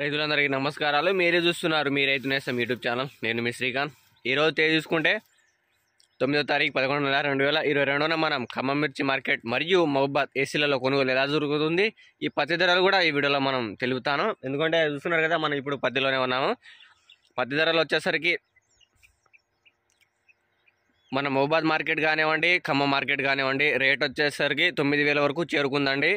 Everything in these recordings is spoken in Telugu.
రైతులందరికీ నమస్కారాలు మీరే చూస్తున్నారు మీ రైతు నేస్తం యూట్యూబ్ ఛానల్ నేను మీ శ్రీకాంత్ ఈరోజు తేదీ చూసుకుంటే తొమ్మిదో తారీఖు పదకొండు నెల రెండు వేల ఇరవై రెండున మనం ఖమ్మం మిర్చి మార్కెట్ మరియు మహబాద్ ఏసీలలో కొనుగోలు ఎలా జరుగుతుంది ఈ పత్తి ధరలు కూడా ఈ వీడియోలో మనం తెలుపుతాను ఎందుకంటే చూస్తున్నారు కదా మనం ఇప్పుడు పత్తిలోనే ఉన్నాము పత్తి ధరలు వచ్చేసరికి మన మహబాద్ మార్కెట్ కానివ్వండి ఖమ్మం మార్కెట్ కానివ్వండి రేట్ వచ్చేసరికి తొమ్మిది వరకు చేరుకుందండి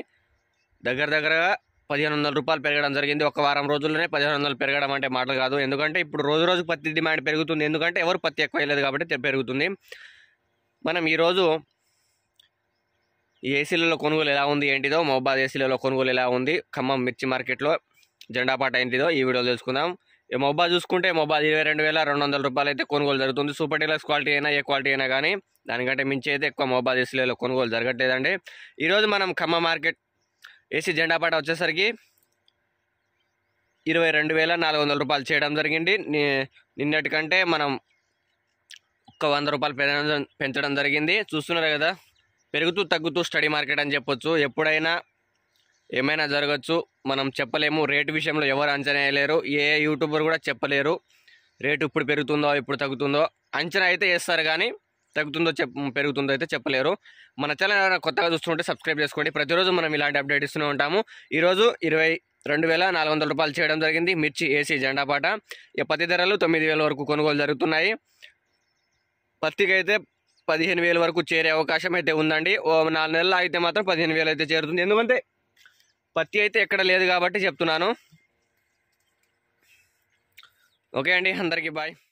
దగ్గర దగ్గరగా పదిహేను వందల రూపాయలు పెరగడం జరిగింది ఒక వారం రోజుల్లోనే పదిహేను వందలు పెరగడం అంటే మాటలు కాదు ఎందుకంటే ఇప్పుడు రోజు రోజు పత్తి డిమాండ్ పెరుగుతుంది ఎందుకంటే ఎవరు పత్తి ఎక్కువ లేదు కాబట్టి పెరుగుతుంది మనం ఈరోజు ఈ ఏసీలలో కొనుగోలు ఎలా ఉంది ఏంటిదో మహబాద్ ఏసీలలో కొనుగోలు ఎలా ఉంది ఖమ్మం మిర్చి మార్కెట్లో జెండాపాట ఏంటిదో ఈ వీడియో తెలుసుకుందాం మొబైల్ చూసుకుంటే మొబైల్ ఇరవై రెండు వేల రెండు వందల రూపాయలు అయితే కొనుగోలు జరుగుతుంది సూపర్ డీలక్స్ క్వాలిటీ అయినా ఏ క్వాలిటీ అయినా కానీ దానికంటే మించి అయితే ఎక్కువ మొబైల్ ఇస్లేలో కొనుగోలు జరగట్లేదండి ఈరోజు మనం ఖమ్మ మార్కెట్ ఏసీ జెండా పాట వచ్చేసరికి ఇరవై రెండు వేల నాలుగు వందల రూపాయలు చేయడం జరిగింది నిన్నటి కంటే మనం ఒక్క వంద రూపాయలు పెంచడం పెంచడం జరిగింది చూస్తున్నారు కదా పెరుగుతూ తగ్గుతూ స్టడీ మార్కెట్ అని చెప్పొచ్చు ఎప్పుడైనా ఏమైనా జరగచ్చు మనం చెప్పలేము రేటు విషయంలో ఎవరు అంచనా వేయలేరు ఏ యూట్యూబర్ కూడా చెప్పలేరు రేటు ఇప్పుడు పెరుగుతుందో ఇప్పుడు తగ్గుతుందో అంచనా అయితే వేస్తారు కానీ తగ్గుతుందో చెప్ పెరుగుతుందో అయితే చెప్పలేరు మన ఛానల్ కొత్తగా చూస్తుంటే సబ్స్క్రైబ్ చేసుకోండి ప్రతిరోజు మనం ఇలాంటి అప్డేట్ ఇస్తూనే ఉంటాము ఈరోజు ఇరవై రెండు వేల నాలుగు వందల రూపాయలు చేయడం జరిగింది మిర్చి ఏసీ జెండా పాట పత్తి ధరలు తొమ్మిది వేల వరకు కొనుగోలు జరుగుతున్నాయి పత్తికి అయితే పదిహేను వేల వరకు చేరే అవకాశం అయితే ఉందండి ఓ నాలుగు నెలలు అయితే మాత్రం పదిహేను వేలు అయితే చేరుతుంది ఎందుకంటే పత్తి అయితే ఎక్కడ లేదు కాబట్టి చెప్తున్నాను ఓకే అండి అందరికీ బాయ్